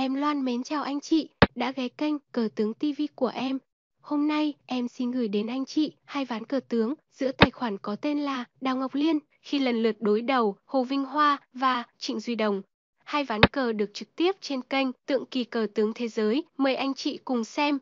Em Loan mến chào anh chị, đã ghé kênh Cờ Tướng TV của em. Hôm nay, em xin gửi đến anh chị hai ván cờ tướng giữa tài khoản có tên là Đào Ngọc Liên khi lần lượt đối đầu Hồ Vinh Hoa và Trịnh Duy Đồng. Hai ván cờ được trực tiếp trên kênh Tượng Kỳ Cờ Tướng Thế Giới. Mời anh chị cùng xem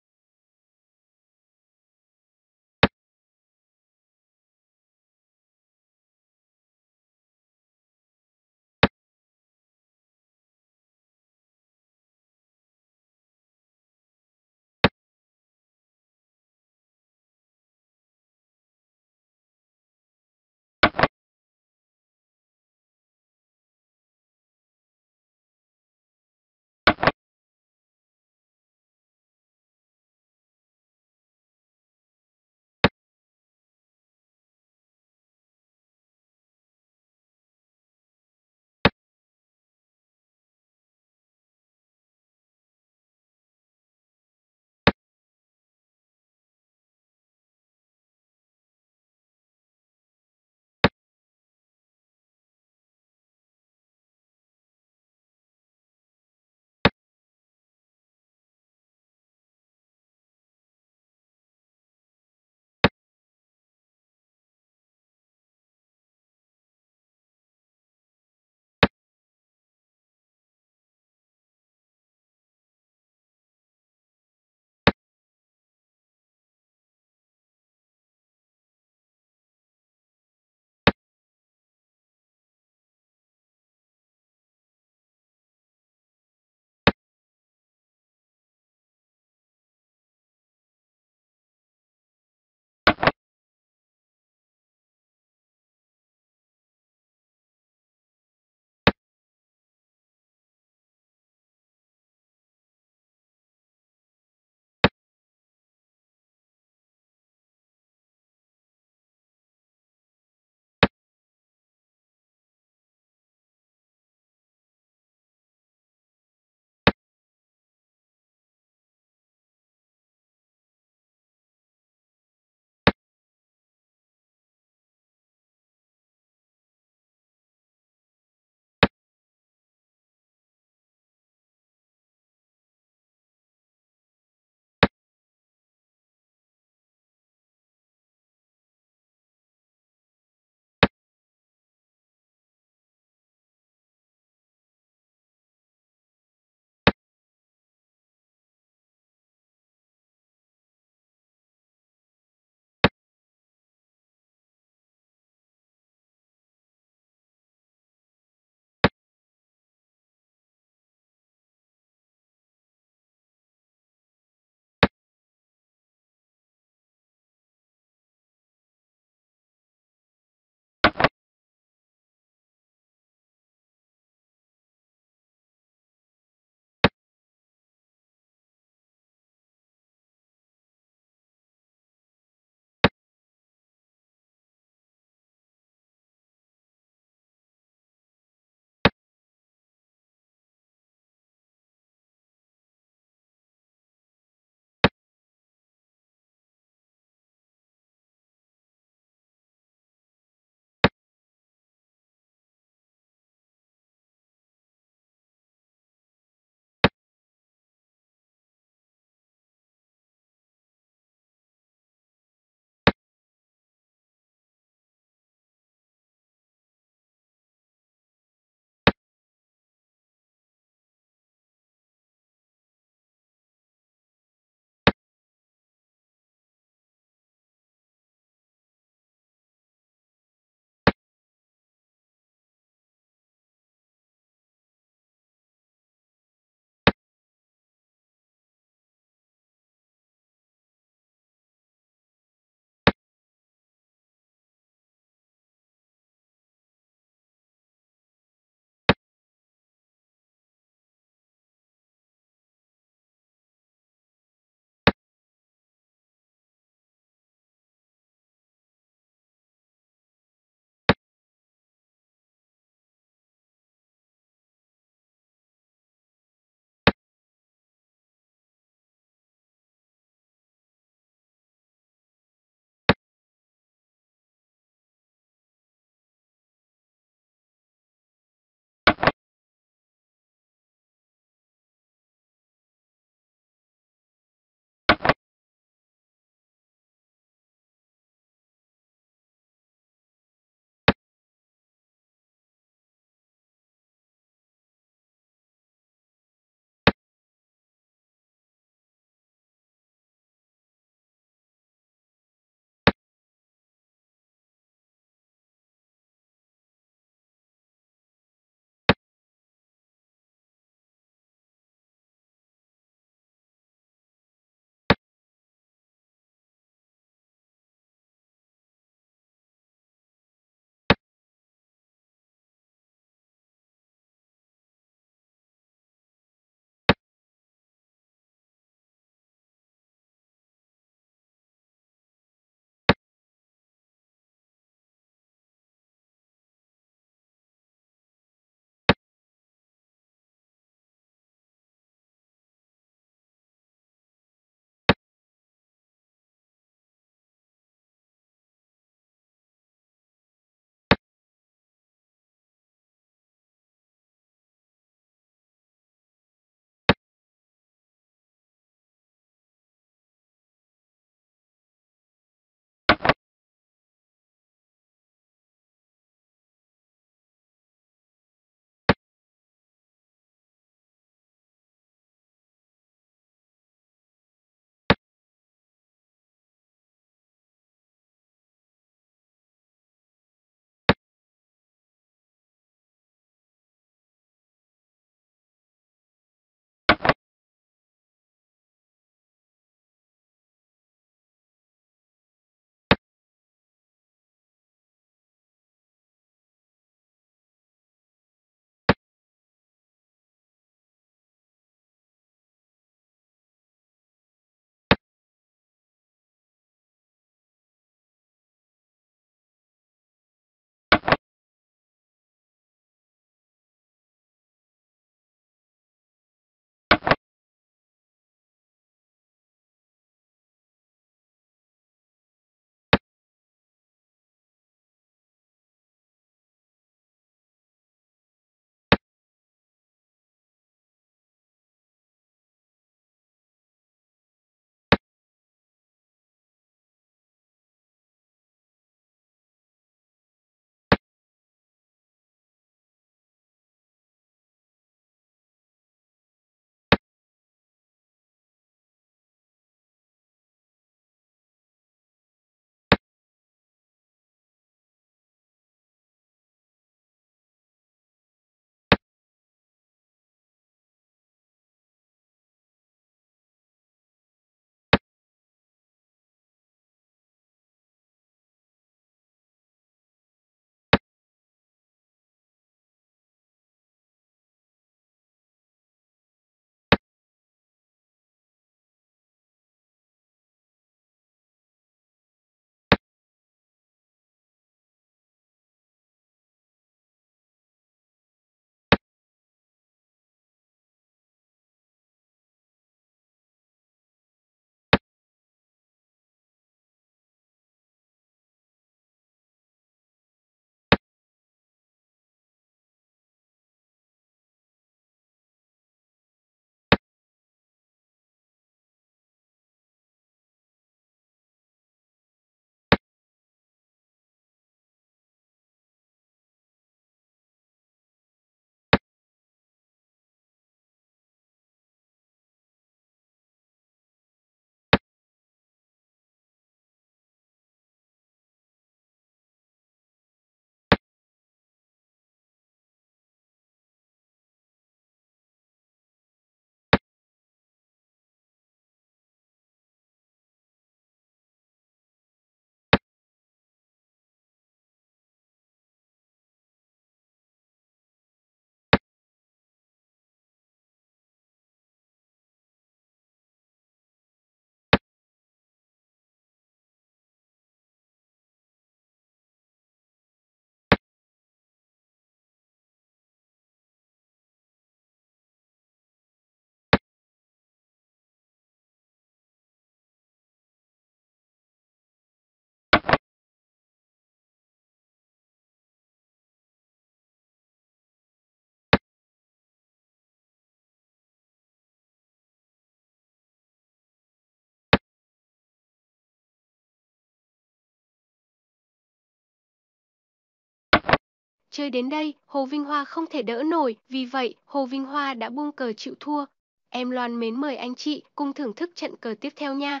Chơi đến đây, Hồ Vinh Hoa không thể đỡ nổi, vì vậy, Hồ Vinh Hoa đã buông cờ chịu thua. Em Loan mến mời anh chị cùng thưởng thức trận cờ tiếp theo nha.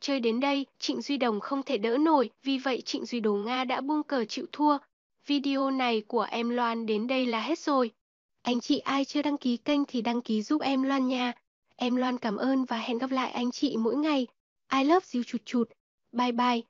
Chơi đến đây, Trịnh Duy Đồng không thể đỡ nổi, vì vậy Trịnh Duy Đồ Nga đã buông cờ chịu thua. Video này của em Loan đến đây là hết rồi. Anh chị ai chưa đăng ký kênh thì đăng ký giúp em Loan nha. Em Loan cảm ơn và hẹn gặp lại anh chị mỗi ngày. I love you chụt chụt. Bye bye.